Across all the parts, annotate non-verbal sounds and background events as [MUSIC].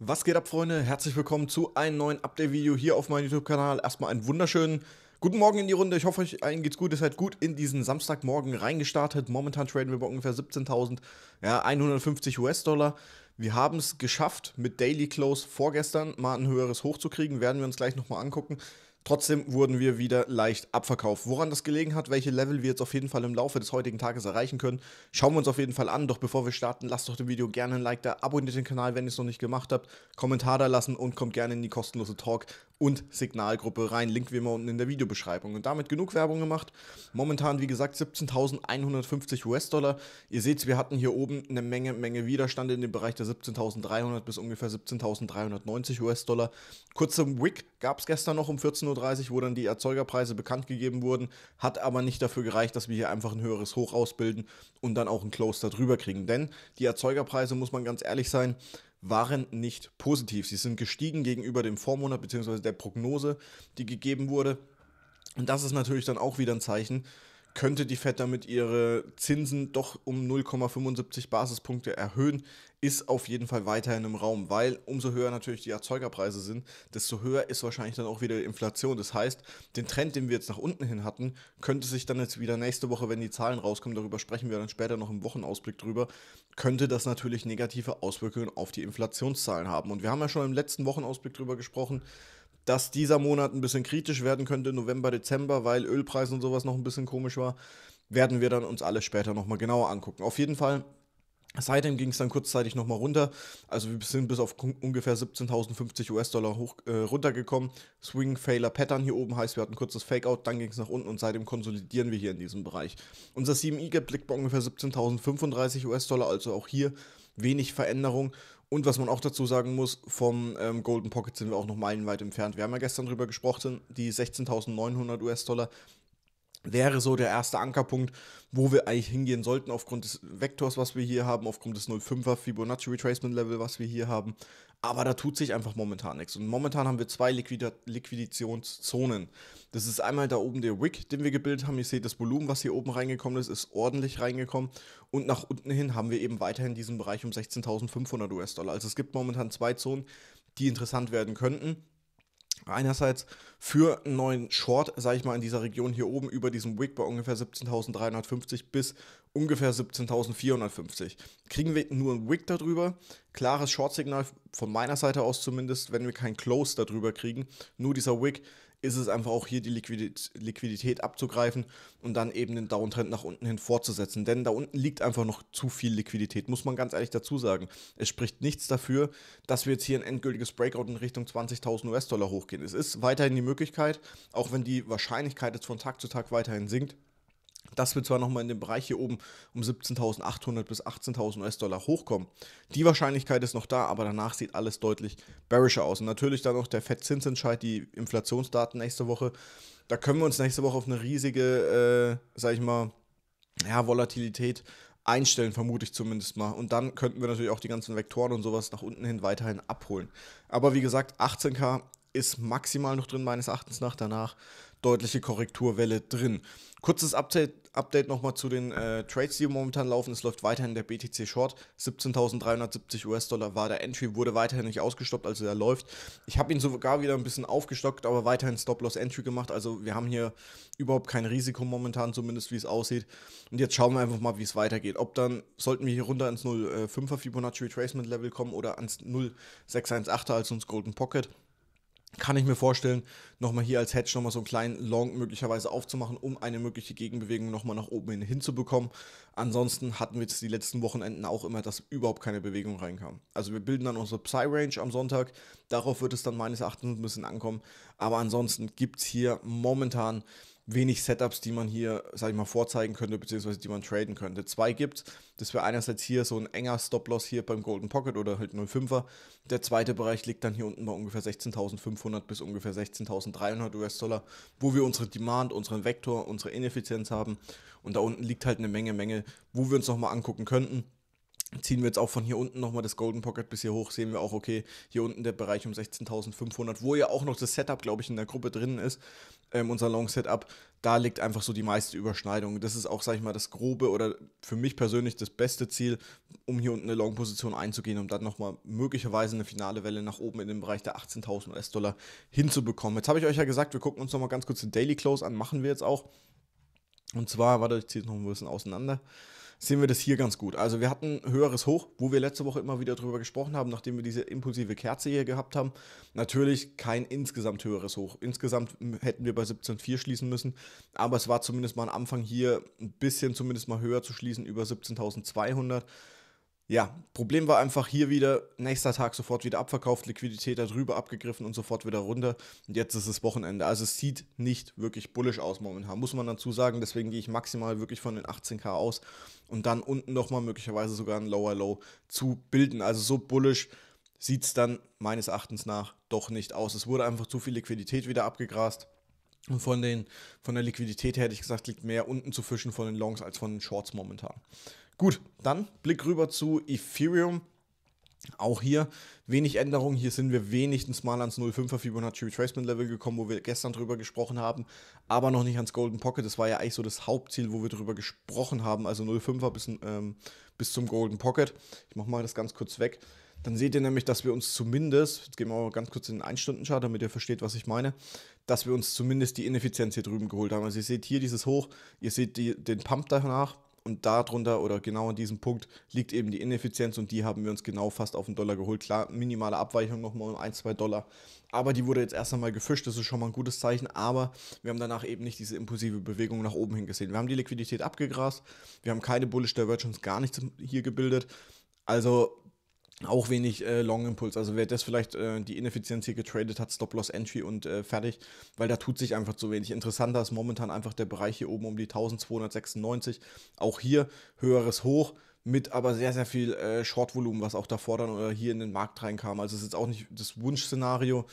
Was geht ab, Freunde? Herzlich willkommen zu einem neuen Update-Video hier auf meinem YouTube-Kanal. Erstmal einen wunderschönen guten Morgen in die Runde. Ich hoffe, euch allen geht's gut. Ihr seid gut in diesen Samstagmorgen reingestartet. Momentan traden wir bei ungefähr 17.150 ja, US-Dollar. Wir haben es geschafft, mit Daily Close vorgestern mal ein höheres Hoch zu kriegen. Werden wir uns gleich nochmal angucken. Trotzdem wurden wir wieder leicht abverkauft. Woran das gelegen hat, welche Level wir jetzt auf jeden Fall im Laufe des heutigen Tages erreichen können, schauen wir uns auf jeden Fall an. Doch bevor wir starten, lasst doch dem Video gerne ein Like da, abonniert den Kanal, wenn ihr es noch nicht gemacht habt, Kommentar da lassen und kommt gerne in die kostenlose Talk und Signalgruppe rein. Link wie immer unten in der Videobeschreibung. Und damit genug Werbung gemacht. Momentan, wie gesagt, 17.150 US-Dollar. Ihr seht, wir hatten hier oben eine Menge, Menge Widerstand in dem Bereich der 17.300 bis ungefähr 17.390 US-Dollar. Kurz zum Wick gab es gestern noch um 14.30 Uhr, wo dann die Erzeugerpreise bekannt gegeben wurden. Hat aber nicht dafür gereicht, dass wir hier einfach ein höheres Hoch ausbilden und dann auch ein Close darüber kriegen. Denn die Erzeugerpreise, muss man ganz ehrlich sein, waren nicht positiv. Sie sind gestiegen gegenüber dem Vormonat bzw. der Prognose, die gegeben wurde. Und das ist natürlich dann auch wieder ein Zeichen, könnte die Fed damit ihre Zinsen doch um 0,75 Basispunkte erhöhen, ist auf jeden Fall weiterhin im Raum, weil umso höher natürlich die Erzeugerpreise sind, desto höher ist wahrscheinlich dann auch wieder die Inflation. Das heißt, den Trend, den wir jetzt nach unten hin hatten, könnte sich dann jetzt wieder nächste Woche, wenn die Zahlen rauskommen, darüber sprechen wir dann später noch im Wochenausblick drüber, könnte das natürlich negative Auswirkungen auf die Inflationszahlen haben. Und wir haben ja schon im letzten Wochenausblick drüber gesprochen, dass dieser Monat ein bisschen kritisch werden könnte, November, Dezember, weil Ölpreis und sowas noch ein bisschen komisch war, werden wir dann uns alle später nochmal genauer angucken. Auf jeden Fall Seitdem ging es dann kurzzeitig nochmal runter. Also wir sind bis auf ungefähr 17.050 US-Dollar äh, runtergekommen. Swing Failer, Pattern hier oben heißt, wir hatten kurzes Fake-Out, dann ging es nach unten und seitdem konsolidieren wir hier in diesem Bereich. Unser CMI e Gap liegt bei ungefähr 17.035 US-Dollar, also auch hier wenig Veränderung. Und was man auch dazu sagen muss, vom ähm, Golden Pocket sind wir auch noch meilenweit entfernt. Wir haben ja gestern drüber gesprochen, die 16.900 US-Dollar wäre so der erste Ankerpunkt, wo wir eigentlich hingehen sollten, aufgrund des Vektors, was wir hier haben, aufgrund des 0,5er Fibonacci Retracement Level, was wir hier haben. Aber da tut sich einfach momentan nichts. Und momentan haben wir zwei Liquida Liquidationszonen. Das ist einmal da oben der Wick, den wir gebildet haben. Ihr seht, das Volumen, was hier oben reingekommen ist, ist ordentlich reingekommen. Und nach unten hin haben wir eben weiterhin diesen Bereich um 16.500 US-Dollar. Also es gibt momentan zwei Zonen, die interessant werden könnten einerseits für einen neuen Short, sage ich mal, in dieser Region hier oben über diesem Wick bei ungefähr 17.350 bis ungefähr 17.450. Kriegen wir nur einen Wick darüber, klares Short-Signal von meiner Seite aus zumindest, wenn wir kein Close darüber kriegen, nur dieser Wick, ist es einfach auch hier die Liquidität, Liquidität abzugreifen und dann eben den Downtrend nach unten hin fortzusetzen. Denn da unten liegt einfach noch zu viel Liquidität, muss man ganz ehrlich dazu sagen. Es spricht nichts dafür, dass wir jetzt hier ein endgültiges Breakout in Richtung 20.000 US-Dollar hochgehen. Es ist weiterhin die Möglichkeit, auch wenn die Wahrscheinlichkeit jetzt von Tag zu Tag weiterhin sinkt, dass wir zwar nochmal in dem Bereich hier oben um 17.800 bis 18.000 US-Dollar hochkommen. Die Wahrscheinlichkeit ist noch da, aber danach sieht alles deutlich bearischer aus. Und natürlich dann noch der FED-Zinsentscheid, die Inflationsdaten nächste Woche. Da können wir uns nächste Woche auf eine riesige, äh, sag ich mal, ja, Volatilität einstellen, vermute ich zumindest mal. Und dann könnten wir natürlich auch die ganzen Vektoren und sowas nach unten hin weiterhin abholen. Aber wie gesagt, 18k ist maximal noch drin, meines Erachtens nach. Danach deutliche Korrekturwelle drin. Kurzes Update, nochmal zu den äh, Trades, die momentan laufen. Es läuft weiterhin der BTC Short. 17.370 US-Dollar war der Entry, wurde weiterhin nicht ausgestoppt, also er läuft. Ich habe ihn sogar wieder ein bisschen aufgestockt, aber weiterhin Stop-Loss-Entry gemacht. Also wir haben hier überhaupt kein Risiko momentan, zumindest wie es aussieht. Und jetzt schauen wir einfach mal, wie es weitergeht. Ob dann, sollten wir hier runter ans 0,5er äh, Fibonacci Retracement Level kommen oder ans 0,618er also ins Golden Pocket kann ich mir vorstellen, nochmal hier als Hedge nochmal so einen kleinen Long möglicherweise aufzumachen, um eine mögliche Gegenbewegung nochmal nach oben hin hinzubekommen. Ansonsten hatten wir jetzt die letzten Wochenenden auch immer, dass überhaupt keine Bewegung reinkam. Also wir bilden dann unsere Psy-Range am Sonntag. Darauf wird es dann meines Erachtens ein bisschen ankommen. Aber ansonsten gibt es hier momentan wenig Setups, die man hier, sag ich mal, vorzeigen könnte, beziehungsweise die man traden könnte. Zwei gibt Das wäre einerseits hier so ein enger Stop-Loss hier beim Golden Pocket oder halt 05er. Der zweite Bereich liegt dann hier unten bei ungefähr 16.500 bis ungefähr 16.300 US-Dollar, wo wir unsere Demand, unseren Vektor, unsere Ineffizienz haben. Und da unten liegt halt eine Menge, Menge, wo wir uns nochmal angucken könnten ziehen wir jetzt auch von hier unten nochmal das Golden Pocket bis hier hoch, sehen wir auch, okay, hier unten der Bereich um 16.500, wo ja auch noch das Setup, glaube ich, in der Gruppe drin ist ähm, unser Long-Setup, da liegt einfach so die meiste Überschneidung. Das ist auch, sag ich mal, das grobe oder für mich persönlich das beste Ziel, um hier unten eine Long-Position einzugehen, um dann nochmal möglicherweise eine finale Welle nach oben in den Bereich der 18.000 US-Dollar hinzubekommen. Jetzt habe ich euch ja gesagt, wir gucken uns nochmal ganz kurz den Daily Close an, machen wir jetzt auch. Und zwar, warte, ich ziehe es noch ein bisschen auseinander sehen wir das hier ganz gut. Also wir hatten höheres Hoch, wo wir letzte Woche immer wieder drüber gesprochen haben, nachdem wir diese impulsive Kerze hier gehabt haben. Natürlich kein insgesamt höheres Hoch. Insgesamt hätten wir bei 17,4 schließen müssen, aber es war zumindest mal ein Anfang hier ein bisschen zumindest mal höher zu schließen über 17.200. Ja, Problem war einfach hier wieder, nächster Tag sofort wieder abverkauft, Liquidität darüber abgegriffen und sofort wieder runter. Und jetzt ist es Wochenende. Also es sieht nicht wirklich bullisch aus momentan, muss man dazu sagen. Deswegen gehe ich maximal wirklich von den 18k aus und dann unten nochmal möglicherweise sogar ein Lower Low zu bilden. Also so bullisch sieht es dann meines Erachtens nach doch nicht aus. Es wurde einfach zu viel Liquidität wieder abgegrast. Und von, den, von der Liquidität her hätte ich gesagt, liegt mehr unten zu fischen von den Longs als von den Shorts momentan. Gut, dann Blick rüber zu Ethereum. Auch hier wenig Änderungen. Hier sind wir wenigstens mal ans 0,5er Fibonacci Retracement Level gekommen, wo wir gestern drüber gesprochen haben, aber noch nicht ans Golden Pocket. Das war ja eigentlich so das Hauptziel, wo wir drüber gesprochen haben. Also 0,5er bis, ähm, bis zum Golden Pocket. Ich mache mal das ganz kurz weg. Dann seht ihr nämlich, dass wir uns zumindest, jetzt gehen wir mal ganz kurz in den 1-Stunden-Chart, damit ihr versteht, was ich meine, dass wir uns zumindest die Ineffizienz hier drüben geholt haben. Also ihr seht hier dieses Hoch, ihr seht die, den Pump danach und darunter oder genau an diesem Punkt liegt eben die Ineffizienz und die haben wir uns genau fast auf den Dollar geholt. Klar, minimale Abweichung nochmal um 1, 2 Dollar. Aber die wurde jetzt erst einmal gefischt, das ist schon mal ein gutes Zeichen. Aber wir haben danach eben nicht diese impulsive Bewegung nach oben hin gesehen. Wir haben die Liquidität abgegrast, wir haben keine Bullish Divergence, gar nichts hier gebildet. Also auch wenig äh, Long Impuls. Also wer das vielleicht äh, die Ineffizienz hier getradet hat, Stop Loss Entry und äh, fertig, weil da tut sich einfach zu wenig. Interessanter ist momentan einfach der Bereich hier oben um die 1296. Auch hier höheres Hoch mit aber sehr, sehr viel äh, Short-Volumen, was auch davor dann oder äh, hier in den Markt reinkam. Also es ist jetzt auch nicht das Wunschszenario,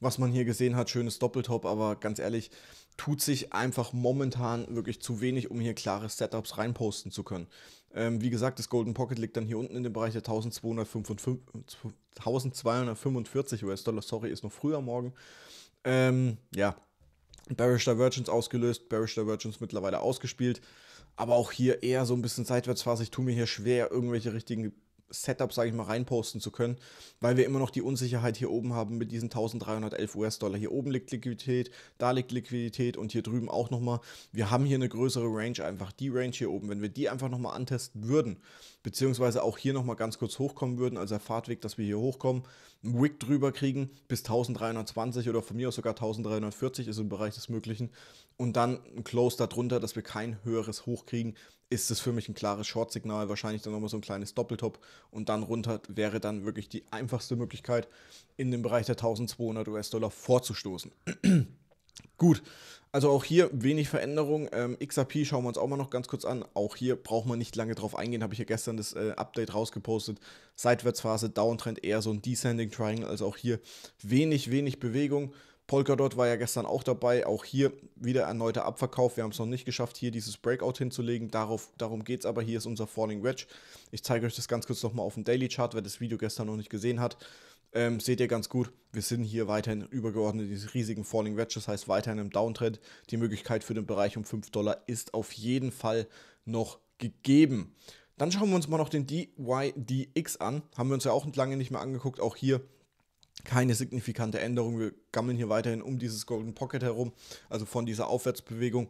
was man hier gesehen hat. Schönes Doppeltop, aber ganz ehrlich, tut sich einfach momentan wirklich zu wenig, um hier klare Setups reinposten zu können. Ähm, wie gesagt, das Golden Pocket liegt dann hier unten in dem Bereich der 1245, US-Dollar. Sorry, ist noch früher morgen. Ähm, ja, Bearish Divergence ausgelöst, Bearish Divergence mittlerweile ausgespielt. Aber auch hier eher so ein bisschen seitwärtsphase. Ich tue mir hier schwer, irgendwelche richtigen Setup, sage ich mal, reinposten zu können, weil wir immer noch die Unsicherheit hier oben haben mit diesen 1311 US-Dollar. Hier oben liegt Liquidität, da liegt Liquidität und hier drüben auch nochmal. Wir haben hier eine größere Range einfach, die Range hier oben. Wenn wir die einfach nochmal antesten würden, beziehungsweise auch hier nochmal ganz kurz hochkommen würden, also der Fahrtweg, dass wir hier hochkommen, einen Wick drüber kriegen bis 1320 oder von mir aus sogar 1340 ist im Bereich des Möglichen, und dann ein Close darunter, dass wir kein höheres Hoch kriegen, ist es für mich ein klares Short-Signal. Wahrscheinlich dann nochmal so ein kleines Doppeltop und dann runter wäre dann wirklich die einfachste Möglichkeit, in den Bereich der 1200 US-Dollar vorzustoßen. [CLEARS THROAT] Gut, also auch hier wenig Veränderung. Ähm, XRP schauen wir uns auch mal noch ganz kurz an. Auch hier braucht man nicht lange drauf eingehen. Habe ich ja gestern das äh, Update rausgepostet. Seitwärtsphase, Downtrend, eher so ein Descending Triangle. Also auch hier wenig, wenig Bewegung. Polkadot war ja gestern auch dabei. Auch hier wieder erneuter Abverkauf. Wir haben es noch nicht geschafft, hier dieses Breakout hinzulegen. Darauf, darum geht es aber. Hier ist unser Falling Wedge. Ich zeige euch das ganz kurz nochmal auf dem Daily Chart, wer das Video gestern noch nicht gesehen hat. Ähm, seht ihr ganz gut, wir sind hier weiterhin übergeordnet diese riesigen Falling Wedge, das heißt weiterhin im Downtrend. Die Möglichkeit für den Bereich um 5 Dollar ist auf jeden Fall noch gegeben. Dann schauen wir uns mal noch den DYDX an. Haben wir uns ja auch lange nicht mehr angeguckt. Auch hier keine signifikante Änderung. Wir gammeln hier weiterhin um dieses Golden Pocket herum, also von dieser Aufwärtsbewegung.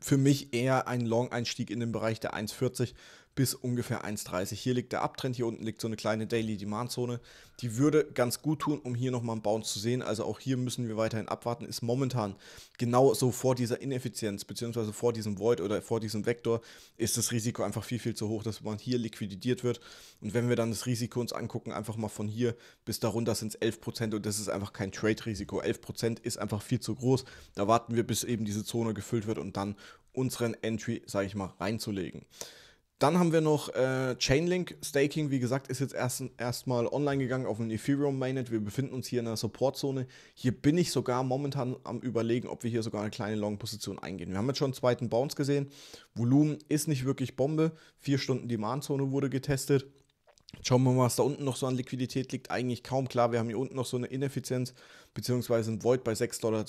Für mich eher ein Long-Einstieg in den Bereich der 1,40 bis ungefähr 1,30. Hier liegt der Abtrend, hier unten liegt so eine kleine Daily Demand Zone. Die würde ganz gut tun, um hier nochmal einen Bounce zu sehen. Also auch hier müssen wir weiterhin abwarten. Ist momentan genau so vor dieser Ineffizienz, beziehungsweise vor diesem Void oder vor diesem Vektor, ist das Risiko einfach viel, viel zu hoch, dass man hier liquidiert wird. Und wenn wir dann das Risiko uns angucken, einfach mal von hier bis darunter sind es 11% und das ist einfach kein Trade-Risiko. 11% ist einfach viel zu groß. Da warten wir, bis eben diese Zone gefüllt wird und dann unseren Entry, sage ich mal, reinzulegen. Dann haben wir noch äh, Chainlink. Staking, wie gesagt, ist jetzt erstmal online gegangen auf dem Ethereum Mainnet. Wir befinden uns hier in der Supportzone. Hier bin ich sogar momentan am Überlegen, ob wir hier sogar eine kleine Long-Position eingehen. Wir haben jetzt schon einen zweiten Bounce gesehen. Volumen ist nicht wirklich Bombe. Vier Stunden Demand-Zone wurde getestet. Schauen wir mal, was da unten noch so an Liquidität liegt. Eigentlich kaum klar. Wir haben hier unten noch so eine Ineffizienz bzw. ein Void bei 6,12 Dollar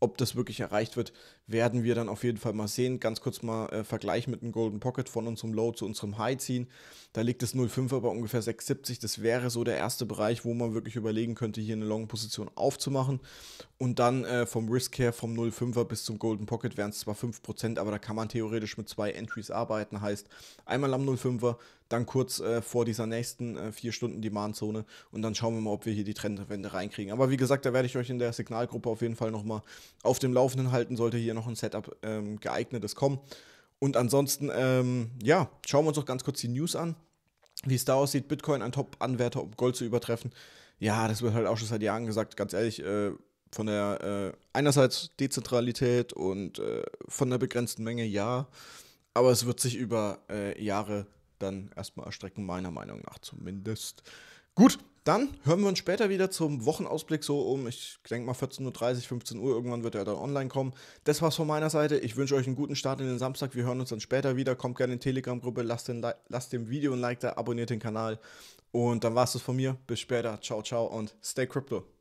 ob das wirklich erreicht wird, werden wir dann auf jeden Fall mal sehen. Ganz kurz mal äh, Vergleich mit dem Golden Pocket von unserem Low zu unserem High ziehen. Da liegt das 0,5er bei ungefähr 6,70. Das wäre so der erste Bereich, wo man wirklich überlegen könnte, hier eine Long-Position aufzumachen. Und dann äh, vom Risk her, vom 0,5er bis zum Golden Pocket wären es zwar 5%, aber da kann man theoretisch mit zwei Entries arbeiten. Heißt, einmal am 0,5er, dann kurz äh, vor dieser nächsten äh, vier Stunden Demand-Zone und dann schauen wir mal, ob wir hier die Trendwende reinkriegen. Aber wie gesagt, da werde ich euch in der Signalgruppe auf jeden Fall nochmal auf dem Laufenden halten, sollte hier noch ein Setup ähm, geeignetes kommen. Und ansonsten, ähm, ja, schauen wir uns doch ganz kurz die News an, wie es da aussieht. Bitcoin ein Top-Anwärter, um Gold zu übertreffen. Ja, das wird halt auch schon seit Jahren gesagt, ganz ehrlich, äh, von der äh, einerseits Dezentralität und äh, von der begrenzten Menge, ja aber es wird sich über äh, Jahre dann erstmal erstrecken, meiner Meinung nach zumindest. Gut, dann hören wir uns später wieder zum Wochenausblick so um, ich denke mal 14.30 Uhr, 15 Uhr, irgendwann wird er dann online kommen. Das war's von meiner Seite. Ich wünsche euch einen guten Start in den Samstag. Wir hören uns dann später wieder. Kommt gerne in die Telegram-Gruppe, lasst, lasst, dem Video ein Like da, abonniert den Kanal. Und dann war's das von mir. Bis später. Ciao, ciao und stay crypto.